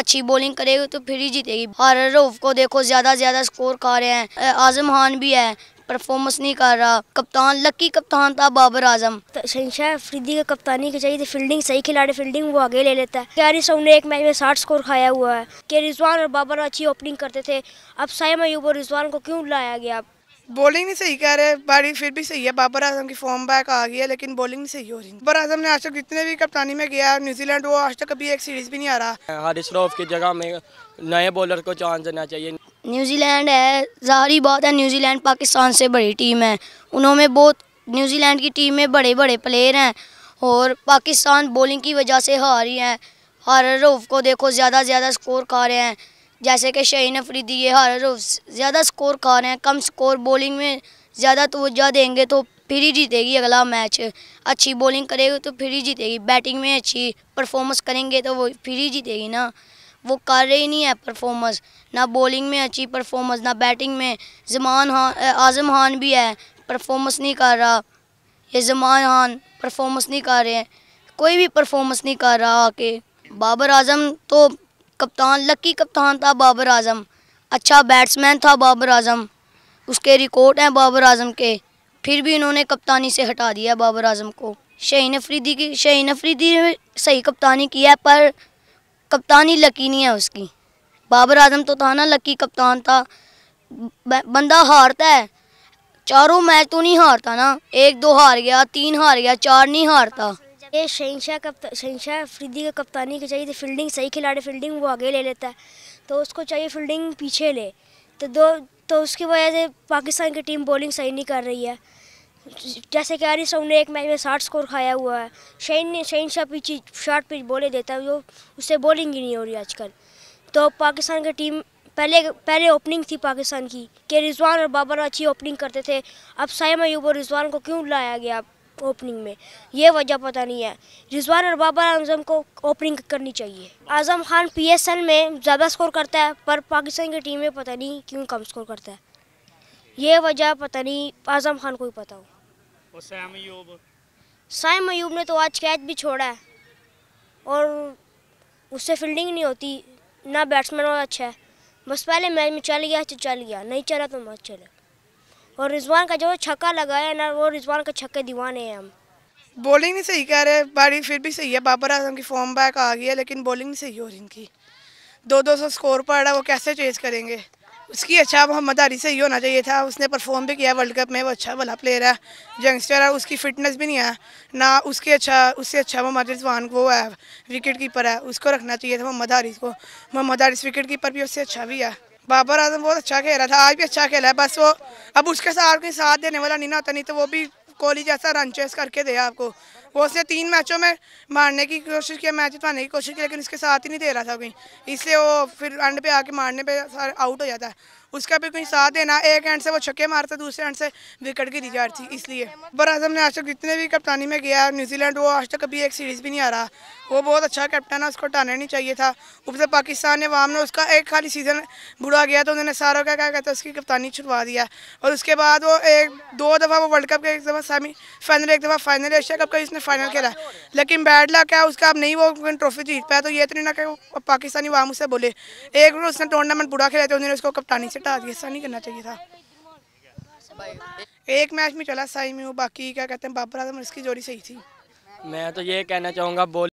अच्छी बॉलिंग करेगी तो फिर ही जीतेगी हर रऊफ को देखो ज़्यादा ज़्यादा स्कोर कर रहे हैं आजम खान भी है परफॉर्मेंस नहीं कर रहा कप्तान लकी कप्तान था बाबर आजम शनशाह अफरीदी का कप्तानी की चाहिए थी फील्डिंग सही खिलाड़ी फील्डिंग वो आगे ले लेता है कैरिस ने एक मैच में साठ स्कोर खाया हुआ है कि रिजवान और बाबर अच्छी ओपनिंग करते थे अब सैम अयूब और रिजवान को क्यों लाया गया बॉलिंग नहीं सही कह रहे बारिंग फिर भी सही है बाबर आजम की फॉर्म बैक आ गई है लेकिन बॉलिंग नहीं सही हो रही बाबर आजम ने आज तक जितने भी कप्तानी में गया न्यूजीलैंड वो आज तक कभी एक सीरीज भी नहीं आ रहा हारिस रॉफ की जगह में नए बॉलर को चांस देना चाहिए न्यूजीलैंड है जहरी बात है न्यूजीलैंड पाकिस्तान से बड़ी टीम है उन्होंने बहुत न्यूजीलैंड की टीम में बड़े बड़े प्लेयर हैं और पाकिस्तान बॉलिंग की वजह से हार ही है हर रोफ को देखो ज़्यादा से ज़्यादा स्कोर खा रहे हैं जैसे कि शहीन अफरीदी ये हारर ज़्यादा स्कोर खा रहे हैं कम स्कोर बॉलिंग में ज़्यादा तोज्जा देंगे तो फिर ही जीतेगी अगला मैच अच्छी बॉलिंग करेगी तो फिर ही जीतेगी बैटिंग में अच्छी परफॉर्मेंस करेंगे तो वो फिर ही जीतेगी ना वो कर रही नहीं है परफॉर्मेंस ना बॉलिंग में अच्छी परफॉर्मेंस ना बैटिंग में जमान हान आज़म खान भी है परफॉर्मेंस नहीं कर रहा ये जमान खान परफॉर्मेंस नहीं कर रहे हैं कोई भी परफॉर्मेंस नहीं कर रहा आके बाबर आजम तो कप्तान लकी कप्तान था बाबर आजम अच्छा बैट्समैन था बाबर आजम उसके रिकॉर्ड हैं बाबर आजम के फिर भी इन्होंने कप्तानी से हटा दिया बाबर आजम को शहीन अफरीदी की शहीन अफरीदी ने सही कप्तानी की है पर कप्तानी लकी नहीं है उसकी बाबर आजम तो था ना लकी कप्तान था बंदा हारता है चारों मैच तो नहीं हारता ना एक दो हार गया तीन हार गया चार नहीं हारता ये शहनशाह कप शहनशाह अफरीदी का कप्तानी की चाहिए थी फील्डिंग सही खिलाड़ी फील्डिंग वो आगे ले लेता है तो उसको चाहिए फील्डिंग पीछे ले तो दो तो उसकी वजह से पाकिस्तान की टीम बॉलिंग सही नहीं कर रही है जैसे कि आरिस ने एक मैच में साठ स्कोर खाया हुआ है शहीन ने शहनशाह पीछे शार्ट पिच बोले देता है जो उससे बॉलिंग ही नहीं हो रही आजकल तो पाकिस्तान की टीम पहले पहले ओपनिंग थी पाकिस्तान की कि रिजवान और बाबर अच्छी ओपनिंग करते थे अब सैम अयूब और रिजवान को क्यों लाया गया ओपनिंग में ये वजह पता नहीं है रिजवान और बाबर आजम को ओपनिंग करनी चाहिए आजम खान पीएसएल में ज़्यादा स्कोर करता है पर पाकिस्तान की टीम में पता नहीं क्यों कम स्कोर करता है ये वजह पता नहीं आजम खान को ही पता हो और मयूब ने तो आज कैच भी छोड़ा है और उससे फील्डिंग नहीं होती ना बैट्समैन और अच्छा है बस पहले मैच में चल गया तो चल गया नहीं चला तो मत चला और रिजवान का जो छक्का लगाया ना वो रिजवान का छक्के दीवाने हैं हम बॉलिंग नहीं सही कह रहे बारी फिर भी सही है बाबर आजम की फॉर्म बैक आ गई है लेकिन बॉलिंग नहीं सही हो रही इनकी दो दो सौ स्कोर पड़ रहा है वो कैसे चेज करेंगे उसकी अच्छा मोहम्मद आरी सही होना चाहिए था उसने परफॉर्म भी किया वर्ल्ड कप में वो अच्छा भला प्लेयर है यंगस्टर है उसकी फिटनेस भी नहीं है ना उसके अच्छा उससे अच्छा मोहम्मद रिजवान वो है विकेट कीपर है उसको रखना चाहिए था मोहम्मद आरिस को मोहम्मद आरिस विकेट कीपर भी उससे अच्छा भी है बाबर आजम बहुत अच्छा खेल रहा था आज भी अच्छा खेला है बस वो अब उसके साथ साथ देने वाला नहीं ना होता नहीं तो वो भी कोहली जैसा रन चेस करके दे आपको वो उसने तीन मैचों में मारने की कोशिश किया मैच जितवाने की कोशिश की लेकिन उसके साथ ही नहीं दे रहा था कहीं इसलिए वो फिर एंड पे आके मारने पर आउट हो जाता है उसका भी कोई साथ देना एक एंड से वो छक्के मारता दूसरे एंड से विकेट की दी जा रही थी इसलिए बर आजम ने आज तक जितने भी कप्तानी में गया न्यूजीलैंड वो आज तक कभी एक सीरीज़ भी नहीं आ रहा वो बहुत अच्छा कैप्टन है उसको हटाना नहीं चाहिए था ऊपर से पाकिस्तान ने वाम ने उसका एक खाली सीज़न बुरा गया तो उन्होंने सारों का क्या कहता है उसकी कप्तानी छुड़वा दिया और उसके बाद वो एक दो दफ़ा वो वर्ल्ड कप का एक दफ़ा सेमी फाइनल एक दफ़ा फाइनल एशिया कप का इसने फाइनल खेला लेकिन बैड लक है उसका अब नहीं वो ट्रॉफी जीत पाया तो ये इतनी ना कि पाकिस्तानी वाम उससे बोले एक बार उसने टूर्नामेंट बुरा खेला था तो उन्होंने उसको कप्तानी से हटा दिया ऐसा नहीं करना चाहिए था एक मैच में चला साई में बाकी क्या कहते हैं बाबर आजम इसकी जोड़ी सही थी मैं तो ये कहना चाहूँगा बोल